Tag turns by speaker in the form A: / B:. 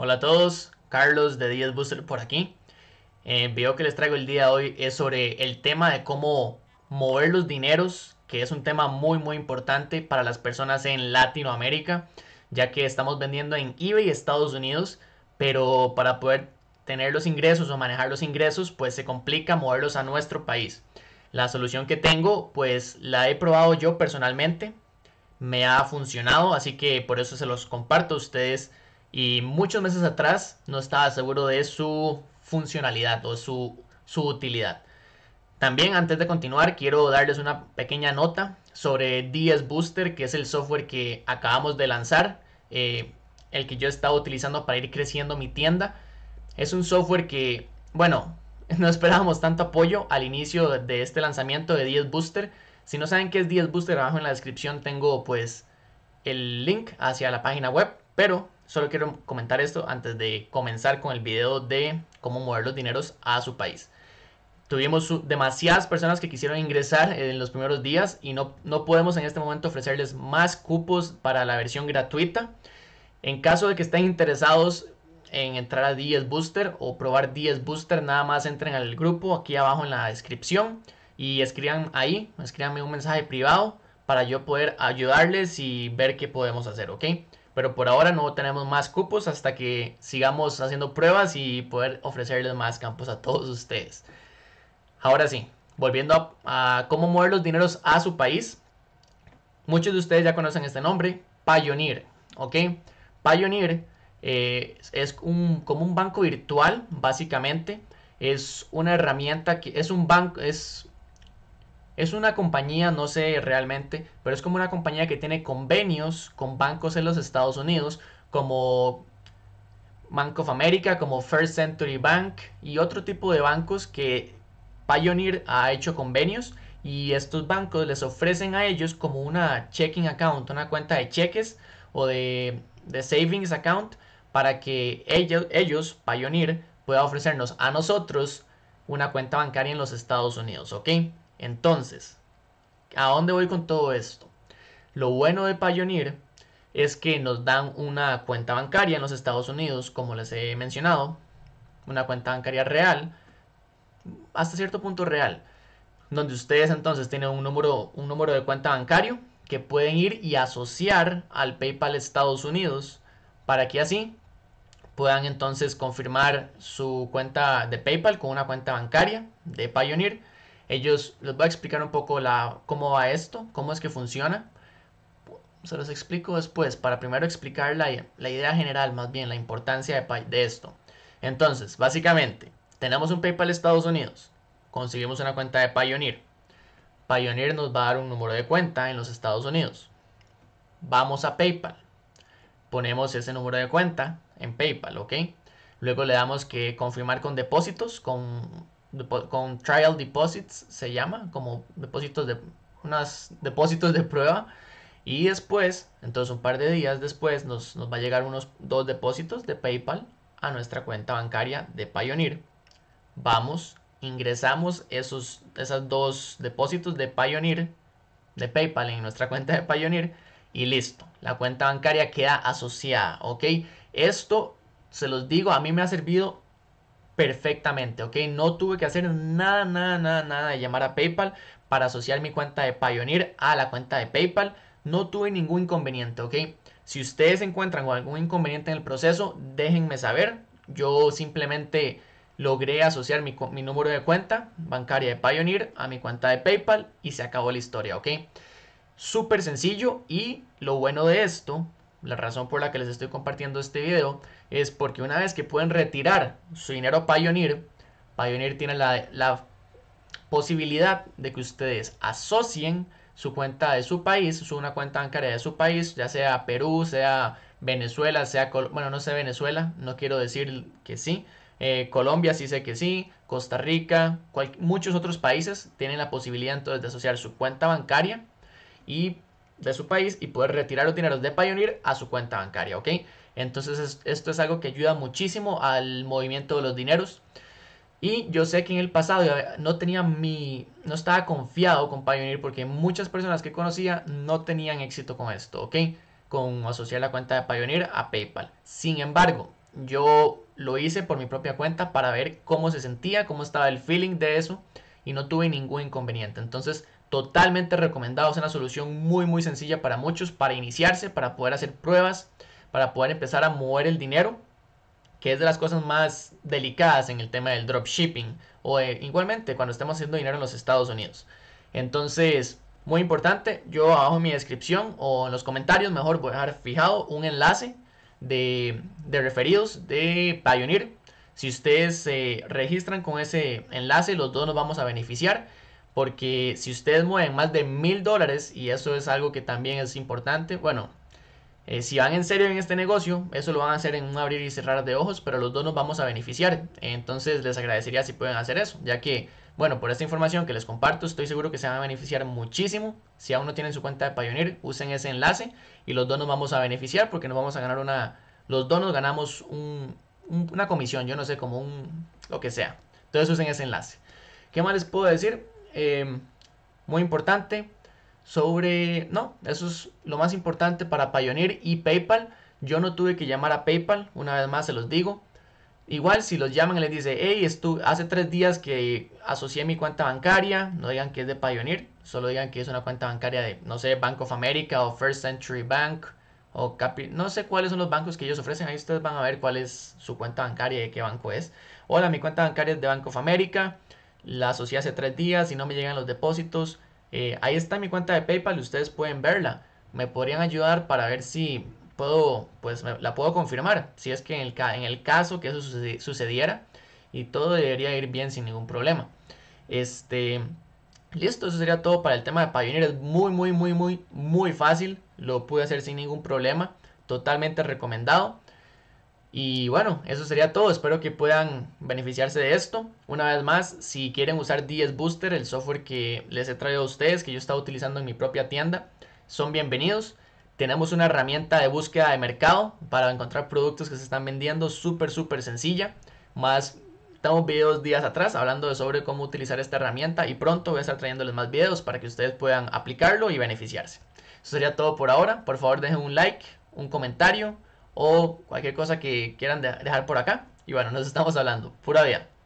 A: Hola a todos, Carlos de 10 Booster por aquí. El eh, video que les traigo el día de hoy es sobre el tema de cómo mover los dineros, que es un tema muy muy importante para las personas en Latinoamérica, ya que estamos vendiendo en eBay Estados Unidos, pero para poder tener los ingresos o manejar los ingresos, pues se complica moverlos a nuestro país. La solución que tengo, pues la he probado yo personalmente, me ha funcionado, así que por eso se los comparto a ustedes y muchos meses atrás no estaba seguro de su funcionalidad o su, utilidad. También antes de continuar quiero darles una pequeña nota sobre DS Booster, que es el software que acabamos de lanzar, eh, el que yo estaba utilizando para ir creciendo mi tienda. Es un software que, bueno, no esperábamos tanto apoyo al inicio de este lanzamiento de DS Booster. Si no saben qué es 10 Booster, abajo en la descripción tengo pues el link hacia la página web, pero Solo quiero comentar esto antes de comenzar con el video de cómo mover los dineros a su país. Tuvimos demasiadas personas que quisieron ingresar en los primeros días y no, no podemos en este momento ofrecerles más cupos para la versión gratuita. En caso de que estén interesados en entrar a 10 Booster o probar 10 Booster, nada más entren al grupo aquí abajo en la descripción y escriban ahí, escribanme un mensaje privado para yo poder ayudarles y ver qué podemos hacer, ¿ok? pero por ahora no tenemos más cupos hasta que sigamos haciendo pruebas y poder ofrecerles más campos a todos ustedes. Ahora sí, volviendo a, cómo mover los dineros a su país. Muchos de ustedes ya conocen este nombre, Payoneer, ¿ok? Payoneer eh, es un, como un banco virtual, básicamente. Es una herramienta que es un banco, es es una compañía, no sé realmente, pero es como una compañía que tiene convenios con bancos en los Estados Unidos, como Bank of America, como First Century Bank y otro tipo de bancos que Pioneer ha hecho convenios y estos bancos les ofrecen a ellos como una checking account, una cuenta de cheques o de, savings account para que ellos, ellos, Pioneer, pueda ofrecernos a nosotros una cuenta bancaria en los Estados Unidos, ¿ok? Entonces, ¿a dónde voy con todo esto? Lo bueno de Payoneer es que nos dan una cuenta bancaria en los Estados Unidos, como les he mencionado, una cuenta bancaria real, hasta cierto punto real, donde ustedes entonces tienen un número, un número de cuenta bancario que pueden ir y asociar al PayPal Estados Unidos para que así puedan entonces confirmar su cuenta de PayPal con una cuenta bancaria de Payoneer ellos les voy a explicar un poco la, cómo va esto, cómo es que funciona. Se los explico después, para primero explicar la, idea general, más bien la importancia de, esto. Entonces, básicamente, tenemos un PayPal Estados Unidos, conseguimos una cuenta de Pioneer. Pioneer nos va a dar un número de cuenta en los Estados Unidos. Vamos a PayPal, ponemos ese número de cuenta en PayPal, ¿ok? Luego le damos que confirmar con depósitos, con con trial deposits se llama, como depósitos de unos depósitos de prueba. Y después, entonces un par de días después, nos, nos va a llegar unos dos depósitos de PayPal a nuestra cuenta bancaria de Payoneer. Vamos, ingresamos esos esas dos depósitos de Payoneer, de PayPal en nuestra cuenta de Payoneer y listo. La cuenta bancaria queda asociada, ¿ok? Esto, se los digo, a mí me ha servido perfectamente, ¿ok? No tuve que hacer nada, nada, nada, nada de llamar a PayPal para asociar mi cuenta de Pioneer a la cuenta de PayPal. No tuve ningún inconveniente, ¿ok? Si ustedes encuentran algún inconveniente en el proceso, déjenme saber. Yo simplemente logré asociar mi, mi número de cuenta bancaria de Pioneer a mi cuenta de PayPal y se acabó la historia, ¿ok? Súper sencillo y lo bueno de esto la razón por la que les estoy compartiendo este video es porque una vez que pueden retirar su dinero Pioneer, Pioneer tiene la, la posibilidad de que ustedes asocien su cuenta de su país, su una cuenta bancaria de su país, ya sea Perú, sea Venezuela, sea bueno, no sé Venezuela, no quiero decir que sí. Eh, Colombia sí sé que sí, Costa Rica, muchos otros países tienen la posibilidad entonces de asociar su cuenta bancaria y de su país y poder retirar los dineros de Payoneer a su cuenta bancaria, ¿ok? Entonces esto es algo que ayuda muchísimo al movimiento de los dineros. Y yo sé que en el pasado no tenía mi, no estaba confiado con Payoneer porque muchas personas que conocía no tenían éxito con esto, ¿ok? Con asociar la cuenta de Payoneer a PayPal. Sin embargo, yo lo hice por mi propia cuenta para ver cómo se sentía, cómo estaba el feeling de eso y no tuve ningún inconveniente. Entonces, totalmente recomendado. Es una solución muy, muy sencilla para muchos, para iniciarse, para poder hacer pruebas, para poder empezar a mover el dinero, que es de las cosas más delicadas en el tema del dropshipping o igualmente cuando estemos haciendo dinero en los Estados Unidos. Entonces, muy importante, yo abajo en mi descripción o en los comentarios mejor voy a dejar fijado un enlace de, referidos de Pioneer. Si ustedes se registran con ese enlace, los dos nos vamos a beneficiar porque si ustedes mueven más de mil dólares, y eso es algo que también es importante, bueno, eh, si van en serio en este negocio, eso lo van a hacer en un abrir y cerrar de ojos, pero los dos nos vamos a beneficiar. Entonces les agradecería si pueden hacer eso, ya que, bueno, por esta información que les comparto, estoy seguro que se van a beneficiar muchísimo. Si aún no tienen su cuenta de Pioneer, usen ese enlace y los dos nos vamos a beneficiar porque nos vamos a ganar una, los dos nos ganamos una comisión, yo no sé, como un, lo que sea. Entonces usen ese enlace. ¿Qué más les puedo decir? Eh, muy importante sobre, no, eso es lo más importante para Payoneer y PayPal. Yo no tuve que llamar a PayPal, una vez más se los digo. Igual si los llaman y les dice, hey, hace tres días que asocié mi cuenta bancaria, no digan que es de Payoneer, solo digan que es una cuenta bancaria de, no sé, Bank of America o First Century Bank o Capi, no sé cuáles son los bancos que ellos ofrecen, ahí ustedes van a ver cuál es su cuenta bancaria y de qué banco es. Hola, mi cuenta bancaria es de Bank of America, la asocié hace tres días y no me llegan los depósitos. Eh, ahí está mi cuenta de PayPal, ustedes pueden verla. Me podrían ayudar para ver si puedo, pues la puedo confirmar, si es que en el, en el caso que eso sucediera y todo debería ir bien sin ningún problema. Este, listo, eso sería todo para el tema de Payoneer, Es muy, muy, muy, muy, muy fácil. Lo pude hacer sin ningún problema. Totalmente recomendado. Y bueno, eso sería todo. Espero que puedan beneficiarse de esto. Una vez más, si quieren usar 10 Booster, el software que les he traído a ustedes, que yo estaba utilizando en mi propia tienda, son bienvenidos. Tenemos una herramienta de búsqueda de mercado para encontrar productos que se están vendiendo, súper, súper sencilla. Más, estamos videos días atrás hablando de sobre cómo utilizar esta herramienta y pronto voy a estar trayéndoles más videos para que ustedes puedan aplicarlo y beneficiarse. Eso sería todo por ahora. Por favor, dejen un like, un comentario o cualquier cosa que quieran dejar por acá. Y bueno, nos estamos hablando. Pura vida.